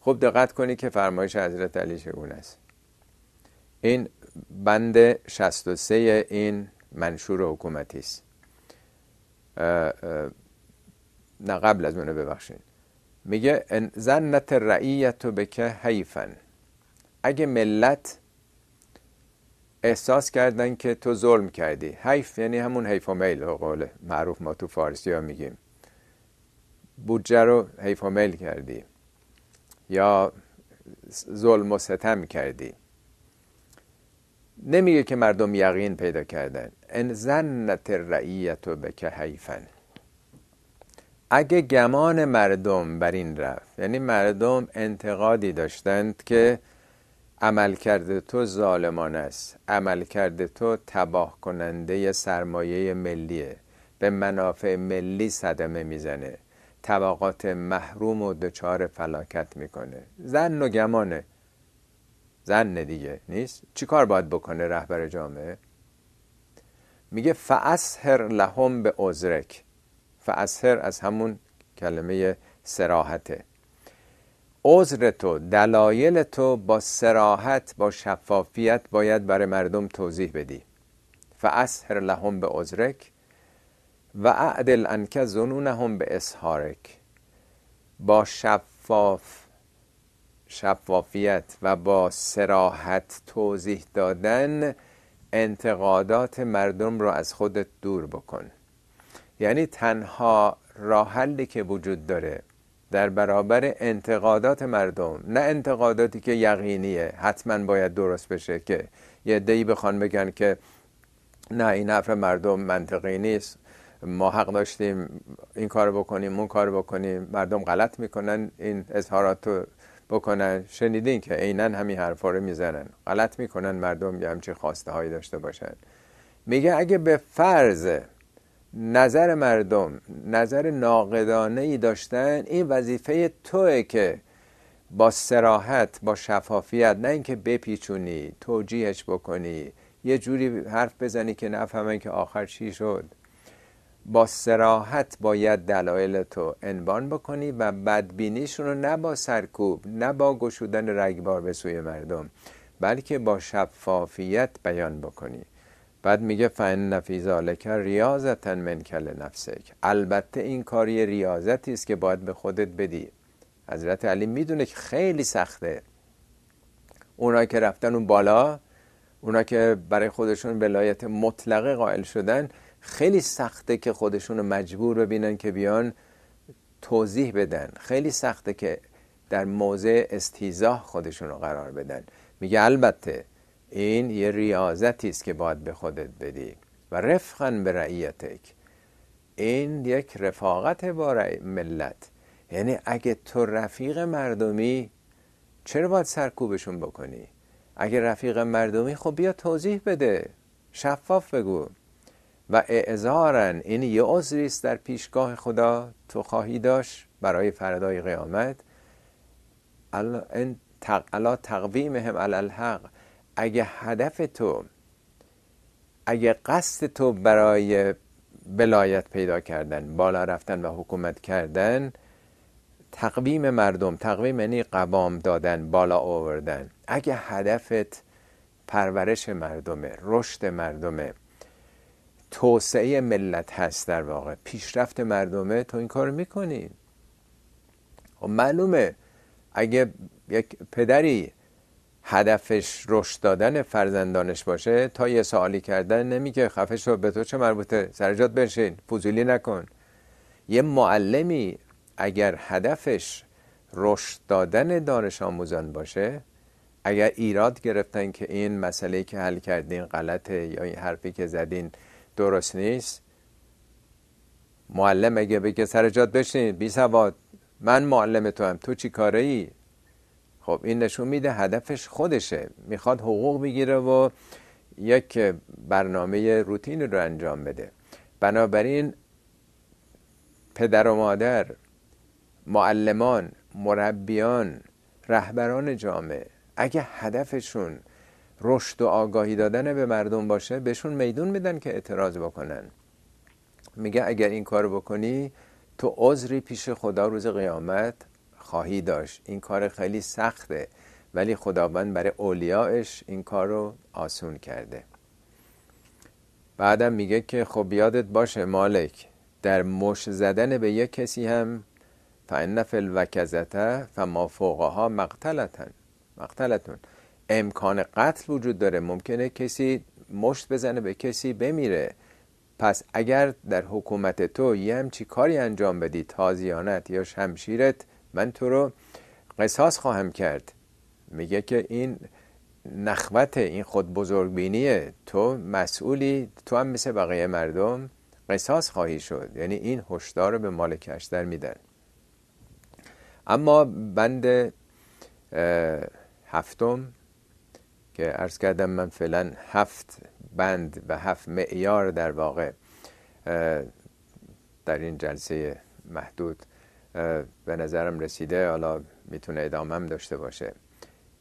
خب دقت کنی که فرمایش حضرت علی چگونه است این بند 63 این منشور حکومتی است نه قبل از منو ببخشید میگه زنت رعیت به که حیفن اگه ملت احساس کردن که تو ظلم کردی حیف یعنی همون حیف و میل قول معروف ما تو فارسی ها میگیم بودجه رو حیف و میل کردی یا ظلم و ستم کردی نمیگه که مردم یقین پیدا کردن ان زنت رعیت بکه حیفن اگه گمان مردم بر این رفت یعنی مردم انتقادی داشتند که عمل کرده تو ظالمان است عمل کرده تو تباه کننده سرمایه ملیه به منافع ملی صدمه میزنه طبقات محروم و دچار فلاکت میکنه زن و گمانه زن دیگه نیست چیکار باید بکنه رهبر جامعه میگه فاسهر لهم به عذرک فاسهر از همون کلمه سراحته عذر تو دلایل تو با سراحت با شفافیت باید برای مردم توضیح بدی فاسهر لهم به عذرک و اعدل انک هم به اسهارک با شفاف شفافیت و با سراحت توضیح دادن انتقادات مردم رو از خودت دور بکن یعنی تنها راحلی که وجود داره در برابر انتقادات مردم نه انتقاداتی که یقینیه حتما باید درست بشه که یه دی بخوان بگن که نه این حرف مردم منطقی نیست ما حق داشتیم این کار بکنیم اون کار بکنیم مردم غلط میکنن این اظهارات رو بکنن شنیدین که عینا همین حرفا رو میزنن غلط میکنن مردم یه همچین خواسته هایی داشته باشن میگه اگه به فرض نظر مردم نظر ناقدانه ای داشتن این وظیفه توه که با سراحت با شفافیت نه اینکه بپیچونی توجیهش بکنی یه جوری حرف بزنی که نفهمن که آخر چی شد با سراحت باید دلایل تو انبان بکنی و بدبینیشون رو نه با سرکوب نه با گشودن رگبار به سوی مردم بلکه با شفافیت بیان بکنی بعد میگه فن نفیز که ریاضتا من کل نفسک البته این کاری ریاضتی است که باید به خودت بدی حضرت علی میدونه که خیلی سخته اونا که رفتن اون بالا اونا که برای خودشون ولایت مطلقه قائل شدن خیلی سخته که خودشون مجبور ببینن که بیان توضیح بدن خیلی سخته که در موضع استیزاه خودشون رو قرار بدن میگه البته این یه ریاضتی است که باید به خودت بدی و رفقن به رعیتک این یک رفاقت با ملت یعنی اگه تو رفیق مردمی چرا باید سرکوبشون بکنی اگه رفیق مردمی خب بیا توضیح بده شفاف بگو و اعزارا این یه عذری است در پیشگاه خدا تو خواهی داشت برای فردای قیامت الا تقویمهم هم الحق اگه هدف تو اگه قصد تو برای بلایت پیدا کردن بالا رفتن و حکومت کردن تقویم مردم تقویم یعنی قوام دادن بالا آوردن اگه هدفت پرورش مردمه رشد مردمه توسعه ملت هست در واقع پیشرفت مردمه تو این کار میکنی و خب معلومه اگه یک پدری هدفش رشد دادن فرزندانش باشه تا یه سوالی کردن نمیگه خفش رو به تو چه مربوطه سرجات بشین فضولی نکن یه معلمی اگر هدفش رشد دادن دانش آموزان باشه اگر ایراد گرفتن که این مسئله که حل کردین غلطه یا این حرفی که زدین درست نیست معلم اگه بگه سر جات بشین بی سواد من معلم تو هم تو چی کاره ای خب این نشون میده هدفش خودشه میخواد حقوق بگیره و یک برنامه روتین رو انجام بده بنابراین پدر و مادر معلمان مربیان رهبران جامعه اگه هدفشون رشد و آگاهی دادن به مردم باشه بهشون میدون میدن که اعتراض بکنن میگه اگر این کار بکنی تو عذری پیش خدا روز قیامت خواهی داشت این کار خیلی سخته ولی خداوند برای اولیاش این کار رو آسون کرده بعدم میگه که خب یادت باشه مالک در مش زدن به یک کسی هم فان فی الوکزته فما فوقها مقتلتن مقتلتون امکان قتل وجود داره ممکنه کسی مشت بزنه به کسی بمیره پس اگر در حکومت تو یه همچی کاری انجام بدی تازیانت یا شمشیرت من تو رو قصاص خواهم کرد میگه که این نخوت این خود بزرگبینیه تو مسئولی تو هم مثل بقیه مردم قصاص خواهی شد یعنی این هشدار رو به مالکش کشتر میدن اما بند هفتم که عرض کردم من فعلا هفت بند و هفت معیار در واقع در این جلسه محدود به نظرم رسیده حالا میتونه ادامه هم داشته باشه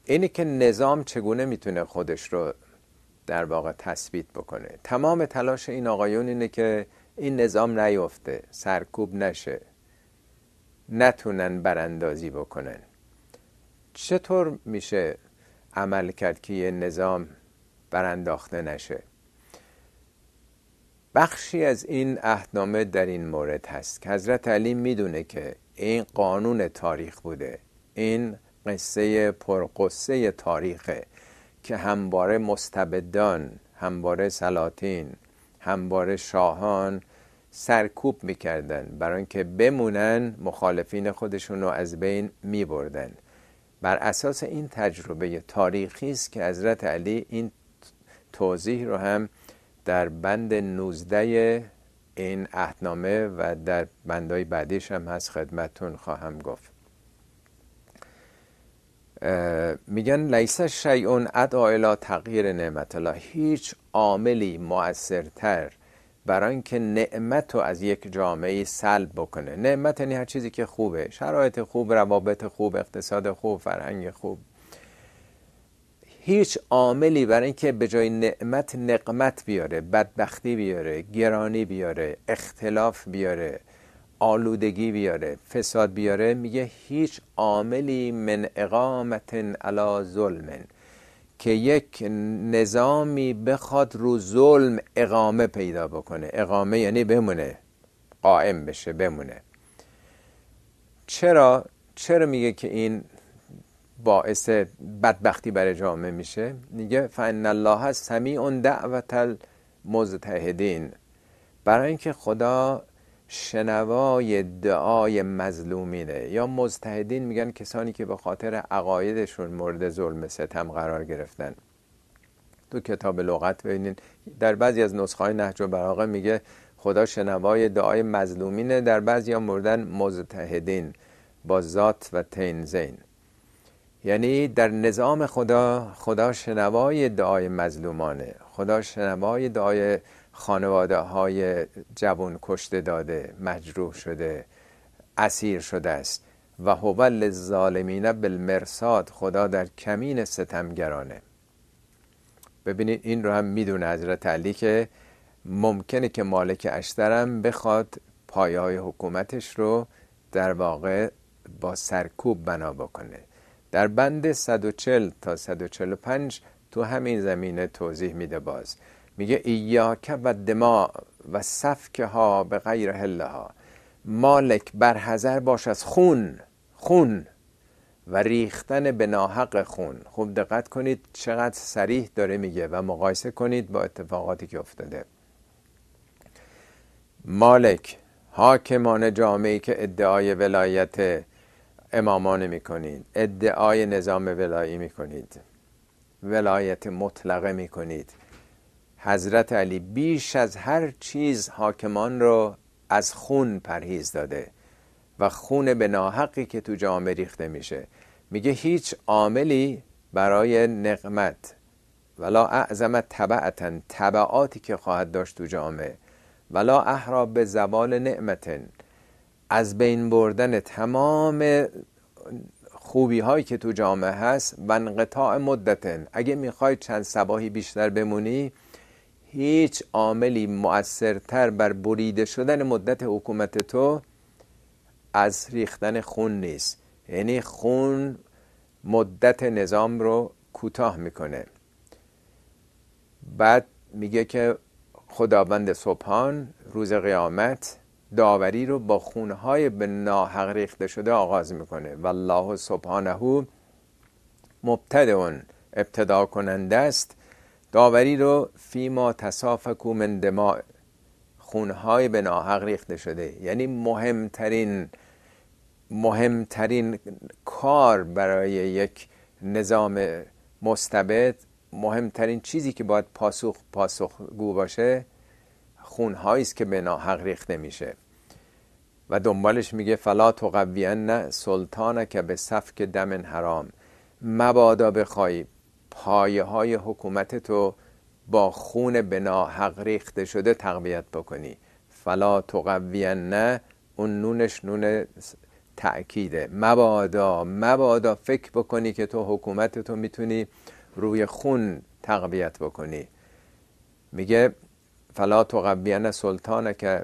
اینی که نظام چگونه میتونه خودش رو در واقع تثبیت بکنه تمام تلاش این آقایون اینه که این نظام نیفته سرکوب نشه نتونن براندازی بکنن چطور میشه عمل کرد که یه نظام برانداخته نشه بخشی از این اهنامه در این مورد هست که حضرت علی میدونه که این قانون تاریخ بوده این قصه پرقصه تاریخه که همواره مستبدان همواره سلاطین همواره شاهان سرکوب میکردن برای اینکه بمونن مخالفین خودشون رو از بین میبردن بر اساس این تجربه تاریخی است که حضرت علی این توضیح رو هم در بند 19 این عهدنامه و در بندهای بعدیش هم هست خدمتون خواهم گفت میگن لیس شیعون ادعا الا تغییر نعمت الله هیچ عاملی موثرتر برای اینکه نعمت رو از یک جامعه سلب بکنه نعمت یعنی هر چیزی که خوبه شرایط خوب روابط خوب اقتصاد خوب فرهنگ خوب هیچ عاملی برای اینکه به جای نعمت نقمت بیاره بدبختی بیاره گرانی بیاره اختلاف بیاره آلودگی بیاره فساد بیاره میگه هیچ عاملی من اقامت علا ظلمن که یک نظامی بخواد رو ظلم اقامه پیدا بکنه اقامه یعنی بمونه قائم بشه بمونه چرا چرا میگه که این باعث بدبختی برای جامعه میشه میگه فان الله سمیع دعوت المزتهدین برای اینکه خدا شنوای دعای مظلومینه یا مزتهدین میگن کسانی که به خاطر عقایدشون مورد ظلم ستم قرار گرفتن تو کتاب لغت ببینین در بعضی از نسخه های نهج البلاغه میگه خدا شنوای دعای مظلومینه در بعضی ها مردن مزتهدین با ذات و تینزین یعنی در نظام خدا خدا شنوای دعای مظلومانه خدا شنوای دعای خانواده های جوان کشته داده مجروح شده اسیر شده است و هوبل ظالمین بالمرصاد خدا در کمین ستمگرانه ببینید این رو هم میدونه حضرت علی که ممکنه که مالک اشترم بخواد پایه های حکومتش رو در واقع با سرکوب بنا بکنه در بند 140 تا 145 تو همین زمینه توضیح میده باز میگه ایاک و دما و سفک ها به غیر هله ها مالک برحضر باش از خون خون و ریختن به ناحق خون خوب دقت کنید چقدر سریح داره میگه و مقایسه کنید با اتفاقاتی که افتاده مالک حاکمان جامعه که ادعای ولایت امامانه میکنید ادعای نظام ولایی میکنید ولایت مطلقه میکنید حضرت علی بیش از هر چیز حاکمان رو از خون پرهیز داده و خون به ناحقی که تو جامعه ریخته میشه میگه هیچ عاملی برای نقمت ولا اعظم طبعتن طبعاتی که خواهد داشت تو جامعه ولا احرا به زبال نعمتن از بین بردن تمام خوبی هایی که تو جامعه هست و انقطاع مدتن اگه میخوای چند سباهی بیشتر بمونی هیچ عاملی مؤثرتر بر بریده شدن مدت حکومت تو از ریختن خون نیست یعنی خون مدت نظام رو کوتاه میکنه بعد میگه که خداوند صبحان روز قیامت داوری رو با خونهای به ناحق ریخته شده آغاز میکنه والله سبحانه مبتد اون ابتدا کننده است داوری رو فیما تصافکو من دماء خونهای به ناحق ریخته شده یعنی مهمترین مهمترین کار برای یک نظام مستبد مهمترین چیزی که باید پاسخ پاسخگو باشه خونهایی است که به ناحق ریخته میشه و دنبالش میگه فلا تقوین که به سفک دمن حرام مبادا بخوای پایه های حکومت تو با خون به ریخته شده تقویت بکنی فلا تقویان نه اون نونش نون تأکیده مبادا مبادا فکر بکنی که تو حکومت تو میتونی روی خون تقویت بکنی میگه فلا نه سلطانه که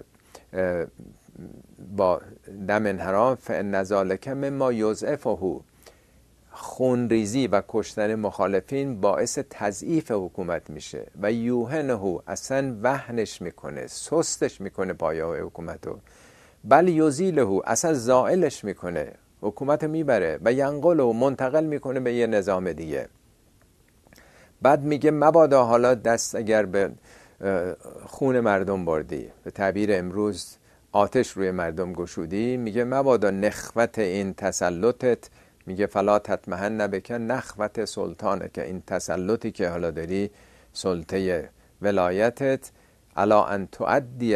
با دم انحرام فان ذالک مما یضعفه خونریزی و کشتن مخالفین باعث تضعیف حکومت میشه و یوهنهو اصلا وحنش میکنه سستش میکنه پایه حکومت رو بل یزیلهو اصلا زائلش میکنه حکومت میبره و ینقلهو منتقل میکنه به یه نظام دیگه بعد میگه مبادا حالا دست اگر به خون مردم بردی به تعبیر امروز آتش روی مردم گشودی میگه مبادا نخوت این تسلطت میگه فلا تطمهن نبکه نخوت سلطانه که این تسلطی که حالا داری سلطه ولایتت الا ان تؤدی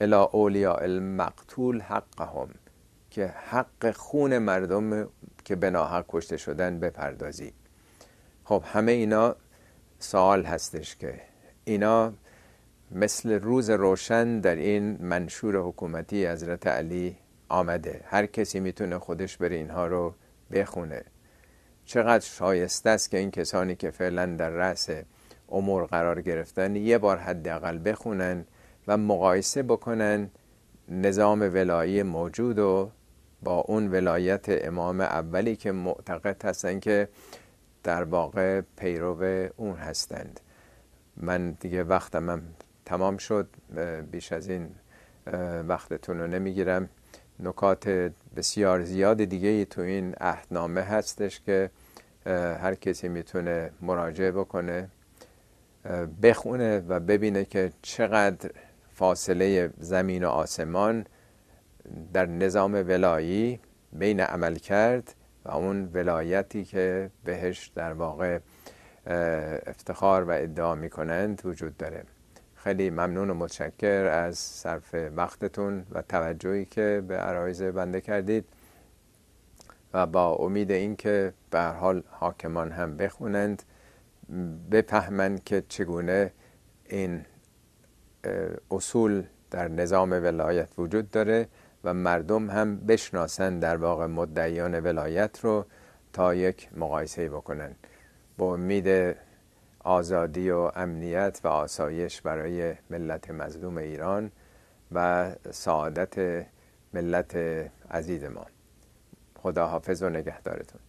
الى اولیاء المقتول حقهم که حق خون مردم که به ناحق کشته شدن بپردازی خب همه اینا سوال هستش که اینا مثل روز روشن در این منشور حکومتی حضرت علی آمده هر کسی میتونه خودش بره اینها رو بخونه چقدر شایسته است که این کسانی که فعلا در رأس امور قرار گرفتن یه بار حداقل بخونن و مقایسه بکنن نظام ولایی موجود و با اون ولایت امام اولی که معتقد هستن که در واقع پیرو اون هستند من دیگه وقتم هم تمام شد بیش از این وقتتون رو نمیگیرم نکات بسیار زیاد دیگه تو این عهدنامه هستش که هر کسی میتونه مراجعه بکنه بخونه و ببینه که چقدر فاصله زمین و آسمان در نظام ولایی بین عمل کرد و اون ولایتی که بهش در واقع افتخار و ادعا میکنند وجود داره خیلی ممنون و متشکر از صرف وقتتون و توجهی که به عرایز بنده کردید و با امید اینکه به حال حاکمان هم بخونند بفهمند که چگونه این اصول در نظام ولایت وجود داره و مردم هم بشناسند در واقع مدعیان ولایت رو تا یک مقایسه بکنن با امید آزادی و امنیت و آسایش برای ملت مظلوم ایران و سعادت ملت خدا خداحافظ و نگهدارتون